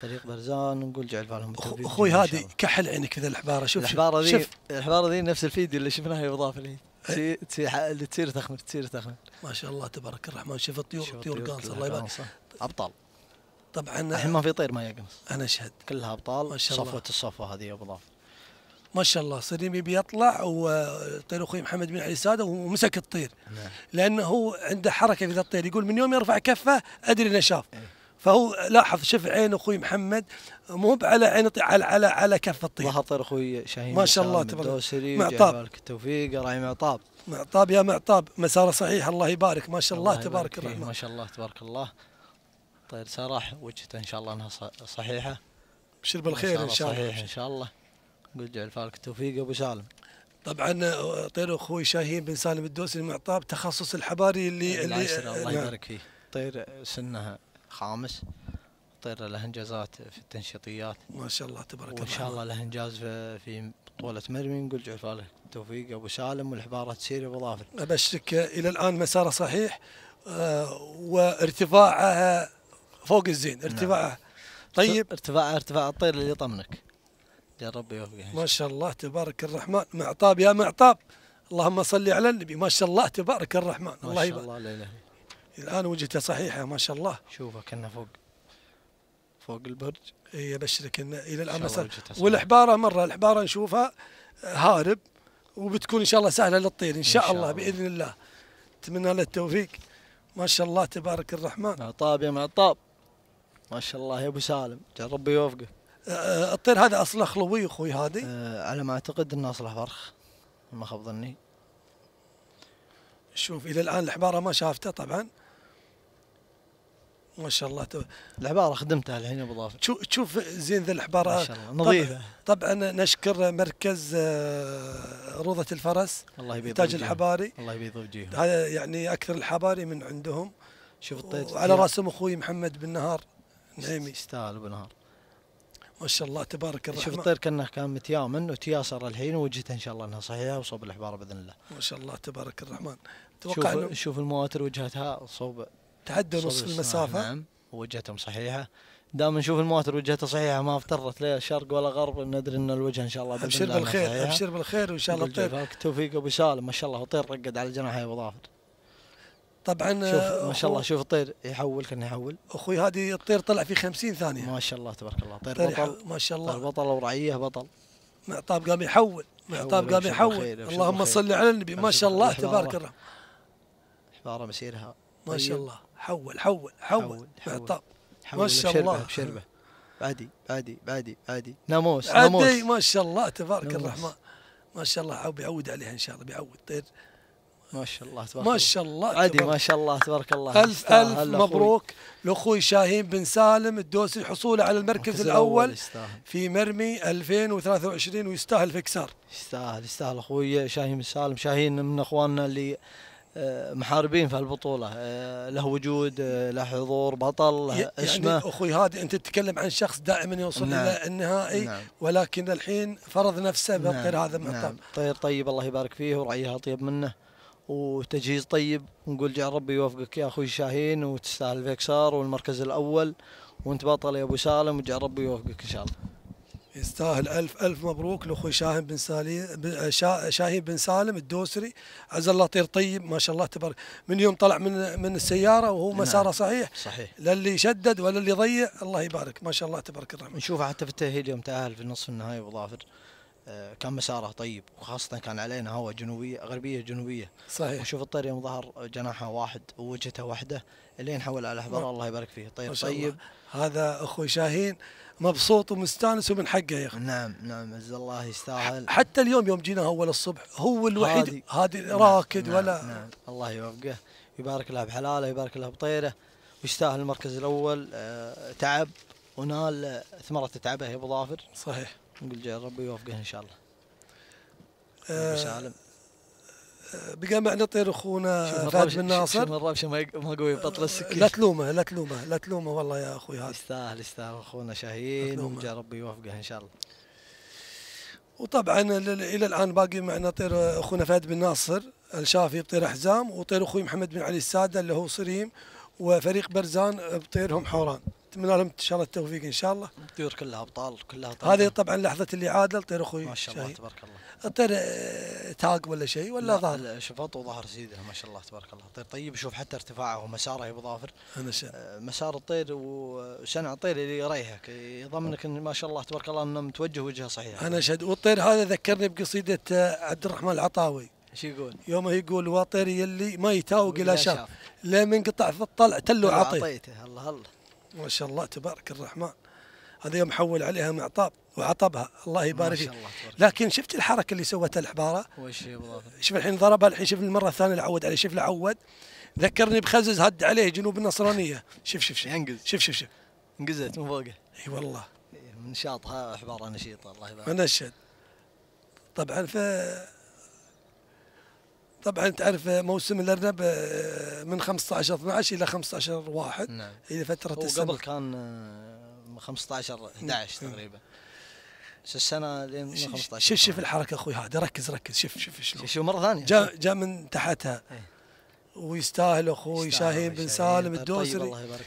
فريق برزان ونقول جعل بالهم اخوي هذه كحل عينك كذا الحباره شوف الحباره ذي الحباره ذي نفس الفيديو اللي شفناه ابو ظافر اللي تصير تخمر تصير تخمر ما شاء الله تبارك الرحمن شوف الطيور طيور قانصه الله يبارك ابطال طبعا الحين ما في طير ما يقنص انا اشهد كلها ابطال ما شاء الله صفوه الصفوه هذه ابو ضاف ما شاء الله سليمي بيطلع وطير اخوي محمد بن علي ساده ومسك الطير نعم. لانه عنده حركه في الطير يقول من يوم يرفع كفه ادري انه شاف إيه. فهو لاحظ شف عين اخوي محمد مو على عين على على على كف الطين ظهر اخوي شاهين ما شاء الله تبارك معطاب التوفيق راعي معطاب معطاب يا معطاب مساره صحيح الله يبارك ما شاء الله, الله تبارك الرحمن ما شاء الله تبارك الله طير سراح وجهته ان شاء الله انها صحيحه بشر بالخير ان شاء الله صحيح ان شاء الله قل جعل فالك التوفيق ابو سالم طبعا آه، طير اخوي شاهين بن سالم الدوسري معطاب تخصص الحباري اللي, إيه، اللي, اللي الله نعم. يبارك فيه طير آه، سنها خامس طير له انجازات في التنشيطيات ما شاء الله تبارك الله وان شاء الله له انجاز في بطوله مرمي نقول جعفر له التوفيق ابو سالم والحباره تسير ابو ظافر ابشرك الى الان مساره صحيح آه، وارتفاعها فوق الزين ارتفاعها نعم. طيب ارتفاع ارتفاع الطير اللي يطمنك يا رب يوفقه ما شاء الله تبارك الرحمن معطاب يا معطاب اللهم صل على النبي ما شاء الله تبارك الرحمن الله يبارك ما شاء الله, الله الان وجهته صحيحه ما شاء الله شوفه كنا فوق فوق البرج اي ابشرك انه الى الان والحباره مره الحباره نشوفها هارب وبتكون ان شاء الله سهله للطير ان شاء, إن شاء الله, الله باذن الله اتمنى له التوفيق ما شاء الله تبارك الرحمن عطاب يا معطاب ما شاء الله يا ابو سالم جل ربي يوفقه أه الطير هذا اصله خلوي اخوي هادي أه على ما اعتقد انه اصله فرخ ما خاب ظني شوف الى الان الحباره ما شافته طبعا ما شاء الله تو... العباره خدمتها الحين ابو ظافر شوف شوف زين ذي الحباره ما شاء الله نظيفه طبعا نشكر مركز آه، روضه الفرس الله يبيض تاج الحباري الله يبيض وجيهم هذا يعني اكثر الحباري من عندهم شوف الطيب وعلى راسهم اخوي محمد بن نهار نعيمي يستاهل ابو نهار ما شاء الله تبارك الرحمن شوف الطير كانه كان متيامن وتياسر الحين ووجهته ان شاء الله انها صحيحه وصوب الحبار باذن الله ما شاء الله تبارك الرحمن اتوقع شوف, شوف المواتر وجهتها صوب تعدى نص المسافه نعم وجهتهم صحيحه دام نشوف المواتر وجهتها صحيحه ما افترت لا شرق ولا غرب ندري ان الوجه ان شاء الله ابشر بالخير ابشر بالخير وان شاء الله الطير توفيق ابو سالم ما شاء الله وطير رقد على جناحي ابو ظافر طبعا شوف آه، ما شاء الله شوف الطير يحول كان يحول اخوي هذه الطير طلع في 50 ثانيه ما شاء الله تبارك الله طير, طير بطل ما شاء الله طير بطل ورعيه بطل معطاب قام يحول معطاب قام يحول اللهم صل على النبي ما شاء الله تبارك الرحمن حفاره مسيرها ما شاء طيب. الله حول حول حول حول, ما شاء الله بشربة بعدي بعدي بعدي بعدي ناموس ناموس ما شاء الله تبارك الرحمن ما شاء الله بيعود عليها ان شاء الله بيعود طير ما شاء الله تبارك ما شاء الله عادي ما شاء الله تبارك الله ألف ألف مبروك لأخوي شاهين بن سالم الدوسي حصوله على المركز الأول في مرمي 2023 ويستاهل فيكسار يستاهل يستاهل أخوي شاهين بن سالم شاهين من أخواننا اللي محاربين في البطولة آه، له وجود آه، له حضور بطل يعني اسمه أخوي هادي أنت تتكلم عن شخص دائما يوصل نعم. إلى النهائي نعم. ولكن الحين فرض نفسه نعم. بغير نعم. هذا المحطم نعم. طير طيب الله يبارك فيه ورعيها طيب منه وتجهيز طيب نقول جعل ربي يوفقك يا أخوي شاهين وتستاهل فيكسار والمركز الأول وأنت بطل يا أبو سالم وجعل ربي يوفقك إن شاء الله يستاهل ألف ألف مبروك لأخوي شاهين بن سالم شاهين بن سالم الدوسري عز الله طير طيب ما شاء الله تبارك من يوم طلع من من السيارة وهو نعم، مساره صحيح صحيح للي شدد ولا اللي ضيع الله يبارك ما شاء الله تبارك الرحمن نشوفه حتى في التأهيل يوم تأهل في النصف النهائي وظافر آه، كان مساره طيب وخاصه كان علينا هواء جنوبيه غربيه جنوبيه صحيح وشوف الطير يوم ظهر جناحه واحد ووجهته واحده الين حول على الاحبار الله يبارك فيه طير طيب الله. هذا اخوي شاهين مبسوط ومستانس ومن حقه يا اخي نعم نعم عز الله يستاهل حتى اليوم يوم جينا اول الصبح هو الوحيد هذه نعم راكد نعم ولا نعم الله يوفقه يبارك له بحلاله يبارك له بطيره ويستاهل المركز الاول آه، تعب ونال ثمرة تعبه يا أبو ظافر صحيح نقول جاي ربي يوفقه إن شاء الله أه سالم آه، بقى معنا طير اخونا فهد بن ناصر شوف الربشه ما ما قوي بطل آه، السكين لا تلومه لا تلومه لا تلومه والله يا اخوي هذا يستاهل يستاهل اخونا شاهين وجا ربي يوفقه ان شاء الله وطبعا الى الان باقي معنا طير اخونا فهد بن ناصر الشافي بطير حزام وطير اخوي محمد بن علي الساده اللي هو صريم وفريق برزان بطيرهم حوران نتمنى لهم ان شاء الله التوفيق ان شاء الله الطيور كلها ابطال كلها طيب. هذه طبعا لحظه اللي عادل طير اخوي ما شاء الله تبارك الله الطير آه، تاق ولا شيء ولا ظهر شفط وظهر سيده ما شاء الله تبارك الله طير طيب شوف حتى ارتفاعه ومساره يا ابو ظافر آه، مسار الطير وسنع الطير اللي يريحك يضمنك ان ما شاء الله تبارك الله انه متوجه وجهه صحيح انا اشهد والطير هذا ذكرني بقصيده آه، عبد الرحمن العطاوي ايش يقول؟ يوم يقول وطير يلي ما يتاوق الى شاف لا من قطع في الطلع تلو عطيته الله الله ما شاء الله تبارك الرحمن هذا يوم حول عليها معطاب وعطبها الله يبارك فيه لكن شفت الحركه اللي سوتها الحباره شوف الحين ضربها الحين شوف المره الثانيه اللي عود عليه شوف اللي عود ذكرني بخزز هد عليه جنوب النصرانيه شوف شوف شوف ينقز شوف شوف شوف انقزت من فوقه اي والله من شاطها حباره نشيطه الله يبارك منشد طبعا في طبعا تعرف موسم الارنب آه، من 15 12 الى 15 1 نعم. الى فتره هو السنه قبل كان 15 آه، 11 نعم. نعم. تقريبا شو السنه لين 15 شوف شوف الحركه اخوي هذا ركز ركز شوف شوف شلون شوف مره ثانيه جاء جاء من تحتها ايه. ويستاهل اخوي شاهين بن سالم الدوسري طيب, طيب، الله يبارك